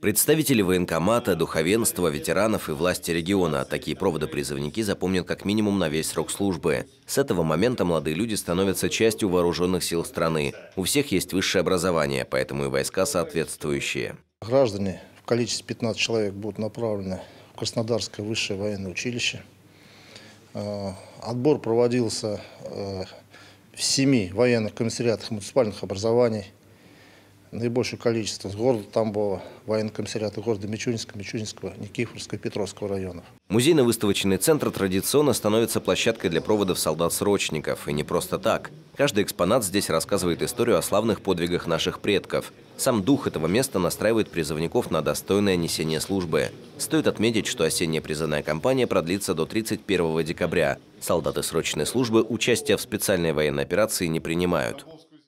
Представители военкомата, духовенства, ветеранов и власти региона такие проводы призывники запомнят как минимум на весь срок службы. С этого момента молодые люди становятся частью вооруженных сил страны. У всех есть высшее образование, поэтому и войска соответствующие. Граждане в количестве 15 человек будут направлены в Краснодарское высшее военное училище. Э, отбор проводился э, в семи военных комиссариатах муниципальных образований – наибольшее количество с города Тамбова, военно-комиссариата города Мичуринска, Мичуринского, Никифорского, Петровского районов. Музейно-выставочный центр традиционно становится площадкой для проводов солдат-срочников. И не просто так. Каждый экспонат здесь рассказывает историю о славных подвигах наших предков. Сам дух этого места настраивает призывников на достойное несение службы. Стоит отметить, что осенняя призывная кампания продлится до 31 декабря. Солдаты срочной службы участия в специальной военной операции не принимают.